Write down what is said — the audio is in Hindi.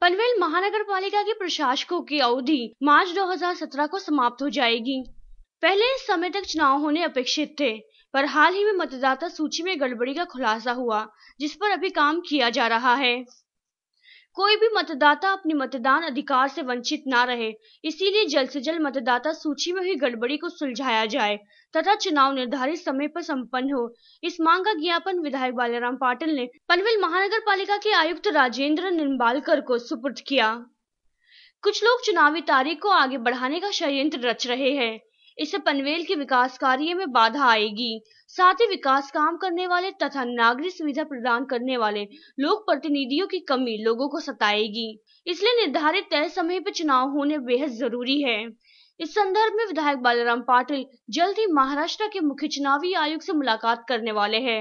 पनवेल महानगर पालिका के प्रशासकों की अवधि मार्च 2017 को समाप्त हो जाएगी पहले इस समय तक चुनाव होने अपेक्षित थे पर हाल ही में मतदाता सूची में गड़बड़ी का खुलासा हुआ जिस पर अभी काम किया जा रहा है कोई भी मतदाता अपने मतदान अधिकार से वंचित ना रहे इसीलिए जल्द से जल्द मतदाता सूची में हुई गड़बड़ी को सुलझाया जाए तथा चुनाव निर्धारित समय पर संपन्न हो इस मांग का ज्ञापन विधायक बालाराम पाटिल ने पनवेल महानगर पालिका के आयुक्त राजेंद्र निम्बालकर को सुपुर्द किया कुछ लोग चुनावी तारीख को आगे बढ़ाने का षड्यंत्र रच रहे हैं इससे पनवेल के विकास कार्य में बाधा आएगी साथ ही विकास काम करने वाले तथा नागरिक सुविधा प्रदान करने वाले लोक प्रतिनिधियों की कमी लोगों को सताएगी इसलिए निर्धारित तय समय पर चुनाव होने बेहद जरूरी है इस संदर्भ में विधायक बालाराम पाटिल जल्द ही महाराष्ट्र के मुख्य चुनावी आयुक्त से मुलाकात करने वाले हैं